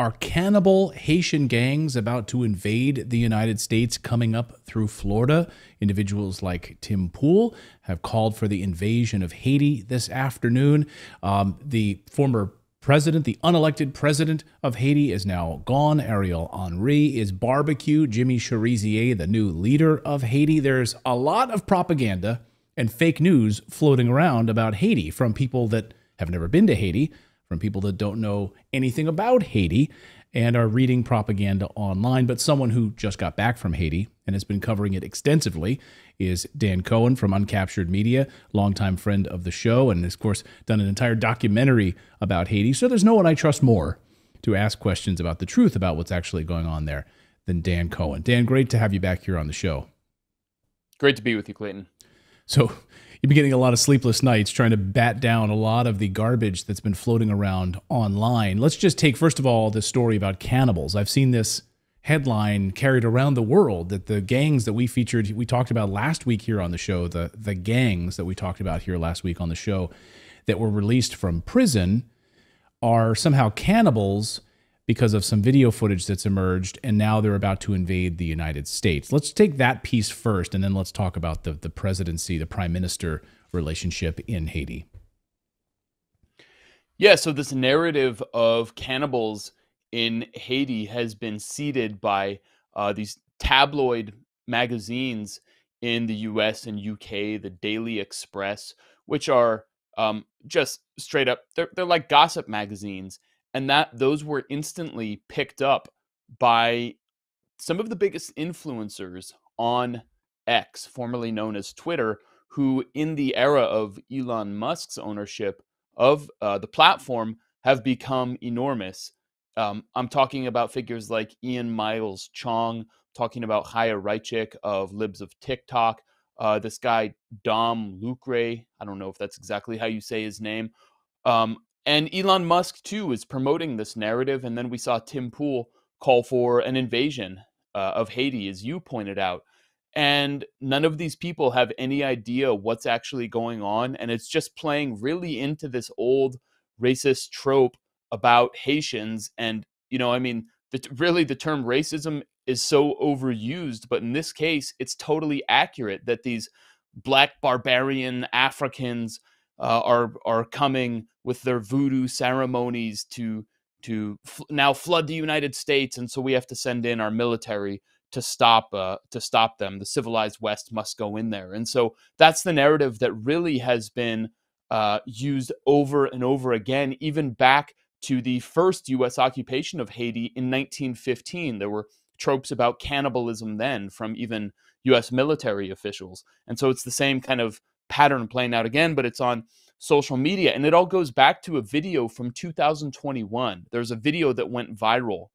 Are cannibal Haitian gangs about to invade the United States coming up through Florida? Individuals like Tim Pool have called for the invasion of Haiti this afternoon. Um, the former president, the unelected president of Haiti, is now gone. Ariel Henry is barbecue. Jimmy Cherizier, the new leader of Haiti. There's a lot of propaganda and fake news floating around about Haiti from people that have never been to Haiti from people that don't know anything about Haiti and are reading propaganda online. But someone who just got back from Haiti and has been covering it extensively is Dan Cohen from Uncaptured Media, longtime friend of the show, and has, of course, done an entire documentary about Haiti. So there's no one I trust more to ask questions about the truth about what's actually going on there than Dan Cohen. Dan, great to have you back here on the show. Great to be with you, Clayton. So you've been getting a lot of sleepless nights trying to bat down a lot of the garbage that's been floating around online. Let's just take, first of all, the story about cannibals. I've seen this headline carried around the world that the gangs that we featured, we talked about last week here on the show, the, the gangs that we talked about here last week on the show that were released from prison are somehow cannibals because of some video footage that's emerged, and now they're about to invade the United States. Let's take that piece first, and then let's talk about the, the presidency, the prime minister relationship in Haiti. Yeah, so this narrative of cannibals in Haiti has been seeded by uh, these tabloid magazines in the US and UK, the Daily Express, which are um, just straight up, they're, they're like gossip magazines and that those were instantly picked up by some of the biggest influencers on X, formerly known as Twitter, who in the era of Elon Musk's ownership of uh, the platform have become enormous. Um, I'm talking about figures like Ian Miles Chong, talking about Haya Reichik of Libs of TikTok, uh, this guy Dom Lucre. I don't know if that's exactly how you say his name. Um, and Elon Musk, too, is promoting this narrative. And then we saw Tim Pool call for an invasion uh, of Haiti, as you pointed out. And none of these people have any idea what's actually going on. And it's just playing really into this old racist trope about Haitians. And, you know, I mean, the, really the term racism is so overused, but in this case, it's totally accurate that these black barbarian Africans uh, are are coming with their voodoo ceremonies to to fl- now flood the United States, and so we have to send in our military to stop uh, to stop them. The civilized West must go in there, and so that's the narrative that really has been uh, used over and over again, even back to the first U.S. occupation of Haiti in 1915. There were tropes about cannibalism then from even U.S. military officials, and so it's the same kind of pattern playing out again, but it's on social media. And it all goes back to a video from 2021. There's a video that went viral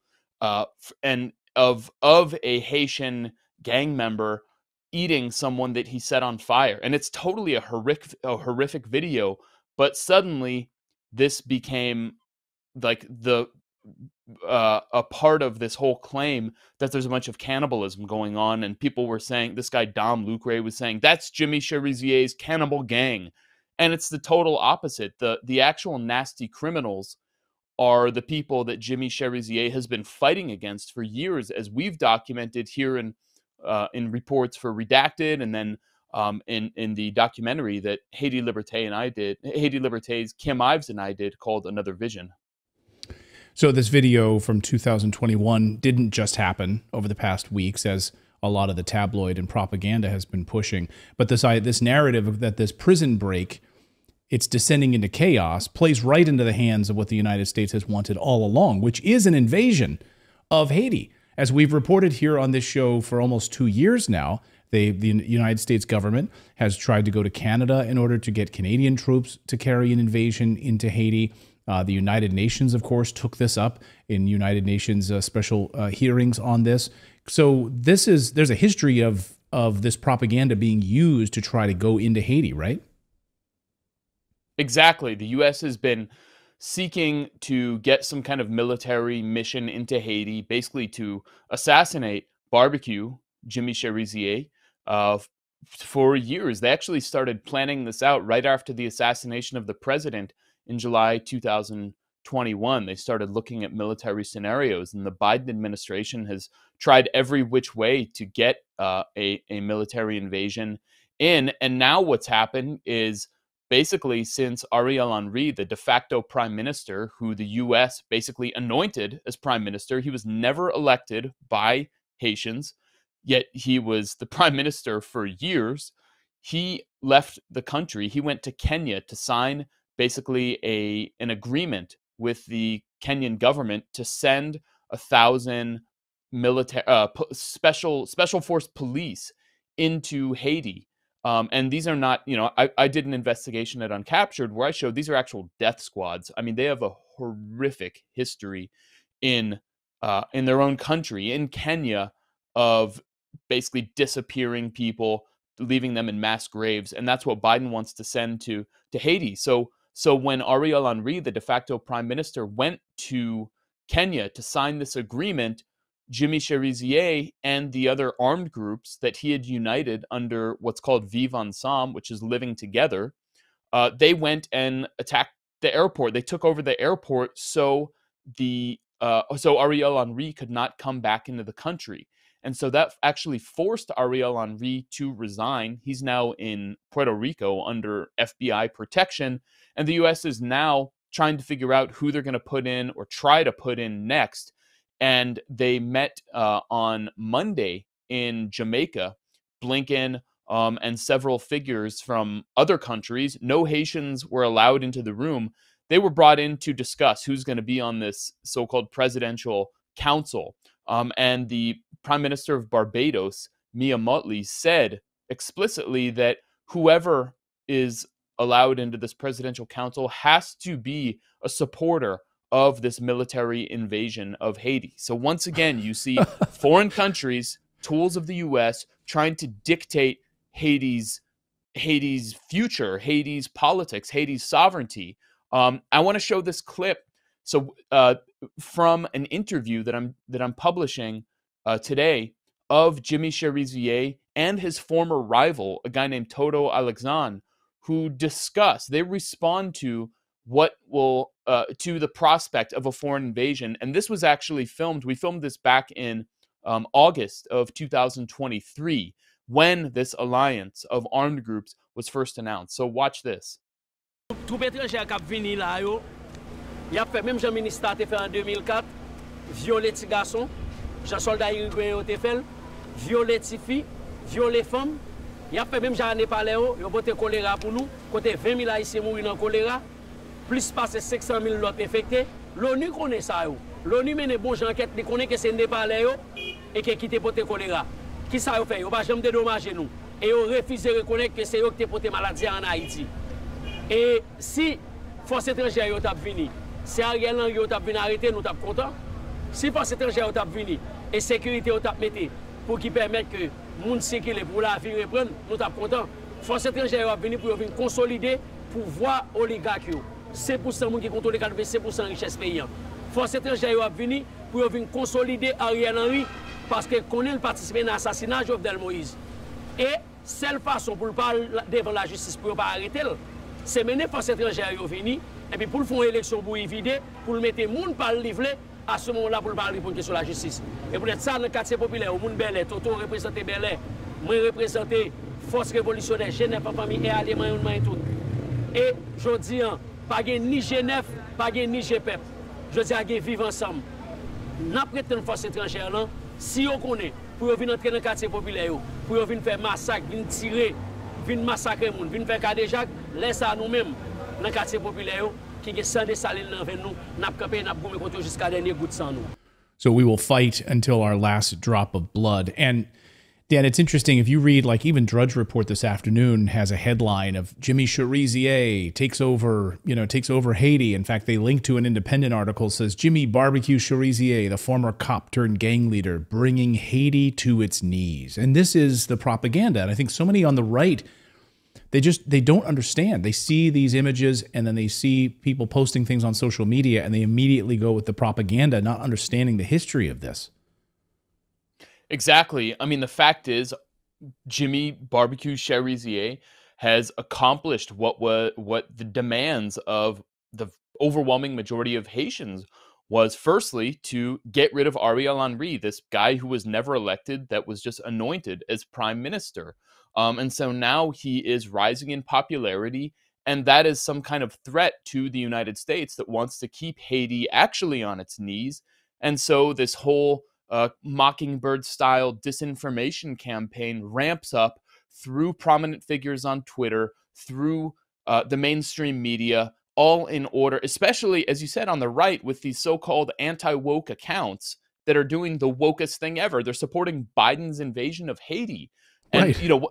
uh, and of of a Haitian gang member eating someone that he set on fire. And it's totally a horrific a horrific video, but suddenly this became like the uh, a part of this whole claim that there's a bunch of cannibalism going on, and people were saying this guy Dom Lucre was saying that's Jimmy Cherizier's cannibal gang, and it's the total opposite. the The actual nasty criminals are the people that Jimmy Cherizier has been fighting against for years, as we've documented here in uh, in reports for Redacted, and then um, in in the documentary that Haiti Liberté and I did, Haiti Liberté's Kim Ives and I did, called Another Vision. So this video from 2021 didn't just happen over the past weeks as a lot of the tabloid and propaganda has been pushing, but this this narrative that this prison break it's descending into chaos plays right into the hands of what the United States has wanted all along, which is an invasion of Haiti. As we've reported here on this show for almost 2 years now, they, the United States government has tried to go to Canada in order to get Canadian troops to carry an invasion into Haiti. Uh, the United Nations, of course, took this up in United Nations uh, special uh, hearings on this. So this is there's a history of of this propaganda being used to try to go into Haiti, right? Exactly. The U.S. has been seeking to get some kind of military mission into Haiti, basically to assassinate Barbecue Jimmy Cherizier. Uh, for years, they actually started planning this out right after the assassination of the president in July 2021, they started looking at military scenarios, and the Biden administration has tried every which way to get uh, a, a military invasion in. And now what's happened is basically since Ariel Henry, the de facto prime minister, who the US basically anointed as prime minister, he was never elected by Haitians, yet he was the prime minister for years. He left the country. He went to Kenya to sign basically a an agreement with the Kenyan government to send a thousand military uh, po- special special force police into Haiti. Um, and these are not, you know, I, I did an investigation at Uncaptured where I showed these are actual death squads. I mean, they have a horrific history in uh, in their own country, in Kenya, of basically disappearing people, leaving them in mass graves, and that's what Biden wants to send to to Haiti. So so when Ariel Henry, the de facto prime minister, went to Kenya to sign this agreement, Jimmy Cherizier and the other armed groups that he had united under what's called Vive Ensemble, which is living together, uh, they went and attacked the airport. They took over the airport so the uh, so Ariel Henry could not come back into the country. And so that actually forced Ariel Henry to resign. He's now in Puerto Rico under FBI protection and the US is now trying to figure out who they're going to put in or try to put in next. And they met uh, on Monday in Jamaica, Blinken um, and several figures from other countries. No Haitians were allowed into the room. They were brought in to discuss who's going to be on this so called presidential council. Um, and the prime minister of Barbados, Mia Motley, said explicitly that whoever is allowed into this presidential council has to be a supporter of this military invasion of Haiti. So once again, you see foreign countries, tools of the US trying to dictate Haiti's Haiti's future, Haiti's politics, Haiti's sovereignty. Um, I want to show this clip so uh, from an interview that I'm that I'm publishing uh, today of Jimmy Cherizier and his former rival, a guy named Toto Alexandre, who discuss, they respond to what will uh, to the prospect of a foreign invasion. And this was actually filmed. We filmed this back in um, August of 2023 when this alliance of armed groups was first announced. So watch this. jan yo te fèl, ti fi, Il a fait même j'en parlé, il a voté choléra pour nous. Côté 20 000 haïtiens morts dans le choléra, plus passer 500 000 sont infectés. L'ONU connaît ça. L'ONU mène bon enquête, il connaît que c'est un parlé et qui a quitté la choléra. Qui ça fait Il va bah, jamais dédommager nous. Et il refuse de reconnaître que c'est eux qui ont porté maladie en Haïti. Et si force étrangère est venue, si Ariel Henry est venu arrêter, nous sommes contents. Si force étrangère est venues, et sécurité est mettez pour qu'ils permettent que moun qui pour la vie reprendre, nous sommes contents. Force étrangère sont venues pour venir consolider pouvoir oligarque. C'est pour ça qui contrôle 85% richesse Les hein. Force étrangère sont venues pour consolider Ariel Henry parce que connaît participé à l'assassinat de Jovenel Moïse. Et seule façon pour ne pas devant la justice pour ne pas arrêter, c'est mener force étrangère venir et puis pour le faire élection pour vider, pour le mettre gens par le livret à ce moment-là pour le pas question sur la justice. Et pour être ça, dans le quartier populaire, au monde Belay, Toto représenté Belay, moi représenté force révolutionnaire, Genève, famille et alliés, et tout. Et je dis, hein, pas ni Genève, pas ni GPEP. E je dis, vivre ensemble. N'a une force étrangère, là, si on connaît, pour venir entrer dans le quartier populaire, pour venir faire massacre, venir tirer, venir massacrer les gens, venir faire cas de Jacques, laisse à nous-mêmes dans le quartier populaire. So we will fight until our last drop of blood. And Dan, it's interesting if you read like even Drudge Report this afternoon has a headline of Jimmy Cherizier takes over, you know, takes over Haiti. In fact, they link to an independent article says Jimmy Barbecue Cherizier, the former cop turned gang leader, bringing Haiti to its knees. And this is the propaganda. And I think so many on the right they just they don't understand they see these images and then they see people posting things on social media and they immediately go with the propaganda not understanding the history of this exactly i mean the fact is jimmy barbecue cherizier has accomplished what was what the demands of the overwhelming majority of haitians was firstly to get rid of Ariel Henry, this guy who was never elected, that was just anointed as prime minister. Um, and so now he is rising in popularity. And that is some kind of threat to the United States that wants to keep Haiti actually on its knees. And so this whole uh, mockingbird style disinformation campaign ramps up through prominent figures on Twitter, through uh, the mainstream media, all in order, especially as you said on the right with these so called anti woke accounts that are doing the wokest thing ever. They're supporting Biden's invasion of Haiti. And right. you know,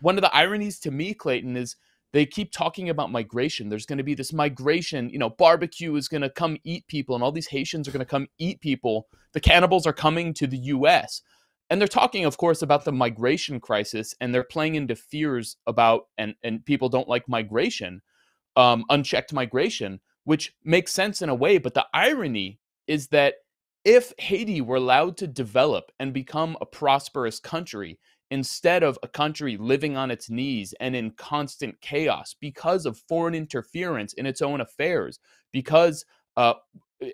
one of the ironies to me, Clayton, is they keep talking about migration. There's going to be this migration. You know, barbecue is going to come eat people, and all these Haitians are going to come eat people. The cannibals are coming to the U.S. And they're talking, of course, about the migration crisis, and they're playing into fears about and and people don't like migration, um, unchecked migration, which makes sense in a way. But the irony is that if Haiti were allowed to develop and become a prosperous country, instead of a country living on its knees and in constant chaos because of foreign interference in its own affairs, because uh,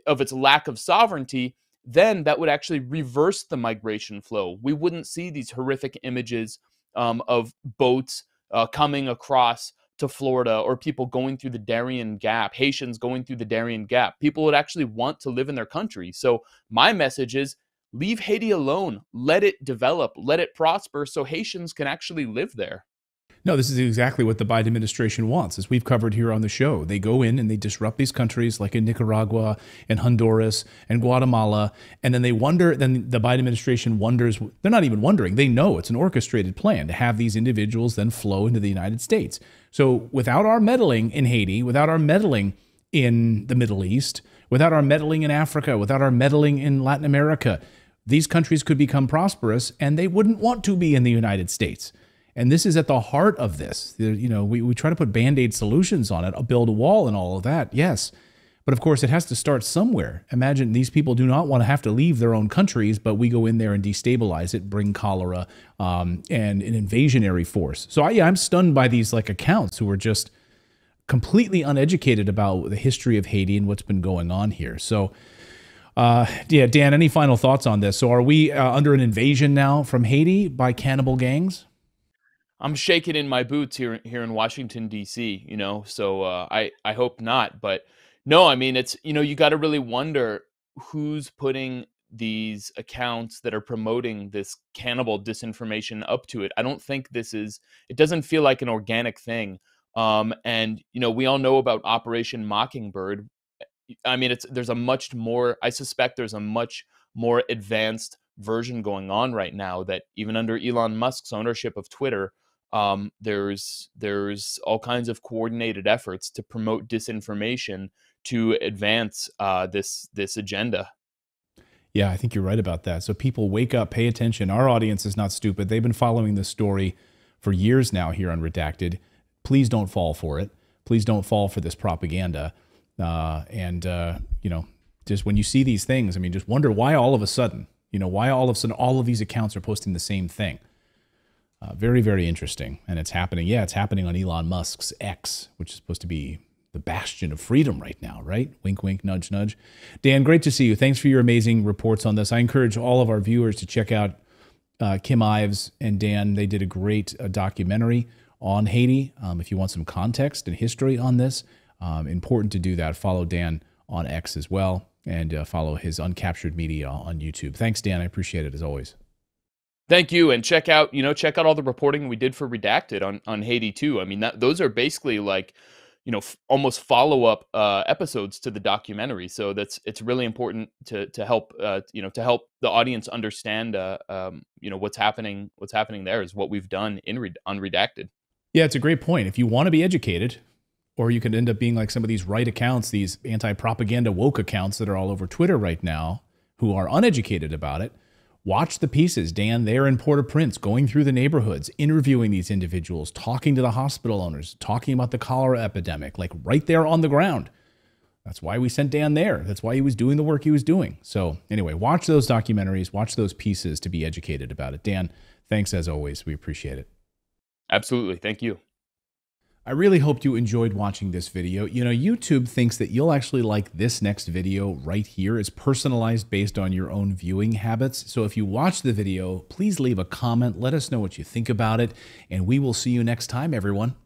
of its lack of sovereignty, then that would actually reverse the migration flow. We wouldn't see these horrific images um, of boats uh, coming across to Florida or people going through the Darien Gap, Haitians going through the Darien Gap. People would actually want to live in their country. So, my message is leave Haiti alone, let it develop, let it prosper so Haitians can actually live there. No, this is exactly what the Biden administration wants, as we've covered here on the show. They go in and they disrupt these countries like in Nicaragua and Honduras and Guatemala. And then they wonder, then the Biden administration wonders, they're not even wondering, they know it's an orchestrated plan to have these individuals then flow into the United States. So without our meddling in Haiti, without our meddling in the Middle East, without our meddling in Africa, without our meddling in Latin America, these countries could become prosperous and they wouldn't want to be in the United States. And this is at the heart of this. You know, we, we try to put band aid solutions on it, uh, build a wall and all of that, yes. But of course, it has to start somewhere. Imagine these people do not want to have to leave their own countries, but we go in there and destabilize it, bring cholera um, and an invasionary force. So I, yeah, I'm stunned by these like accounts who are just completely uneducated about the history of Haiti and what's been going on here. So uh, yeah, Dan, any final thoughts on this? So, are we uh, under an invasion now from Haiti by cannibal gangs? I'm shaking in my boots here here in Washington D.C. You know, so uh, I I hope not, but no, I mean it's you know you got to really wonder who's putting these accounts that are promoting this cannibal disinformation up to it. I don't think this is. It doesn't feel like an organic thing. Um, and you know we all know about Operation Mockingbird, I mean, it's there's a much more. I suspect there's a much more advanced version going on right now that even under Elon Musk's ownership of Twitter, um, there's there's all kinds of coordinated efforts to promote disinformation to advance uh, this this agenda. Yeah, I think you're right about that. So people wake up, pay attention. Our audience is not stupid. They've been following this story for years now here on Redacted. Please don't fall for it. Please don't fall for this propaganda. Uh, and, uh, you know, just when you see these things, I mean, just wonder why all of a sudden, you know, why all of a sudden all of these accounts are posting the same thing. Uh, very, very interesting. And it's happening. Yeah, it's happening on Elon Musk's X, which is supposed to be the bastion of freedom right now, right? Wink, wink, nudge, nudge. Dan, great to see you. Thanks for your amazing reports on this. I encourage all of our viewers to check out uh, Kim Ives and Dan. They did a great uh, documentary on Haiti. Um, if you want some context and history on this, um, important to do that. Follow Dan on X as well and uh, follow his uncaptured media on YouTube. Thanks, Dan. I appreciate it as always. Thank you, and check out you know check out all the reporting we did for Redacted on on Haiti too. I mean, that, those are basically like you know f- almost follow up uh, episodes to the documentary. So that's it's really important to to help uh, you know to help the audience understand uh, um, you know what's happening what's happening there is what we've done in re- on Redacted. Yeah, it's a great point. If you want to be educated, or you could end up being like some of these right accounts, these anti propaganda woke accounts that are all over Twitter right now who are uneducated about it. Watch the pieces, Dan, there in Port au Prince, going through the neighborhoods, interviewing these individuals, talking to the hospital owners, talking about the cholera epidemic, like right there on the ground. That's why we sent Dan there. That's why he was doing the work he was doing. So, anyway, watch those documentaries, watch those pieces to be educated about it. Dan, thanks as always. We appreciate it. Absolutely. Thank you. I really hope you enjoyed watching this video. You know, YouTube thinks that you'll actually like this next video right here. It's personalized based on your own viewing habits. So if you watch the video, please leave a comment. Let us know what you think about it. And we will see you next time, everyone.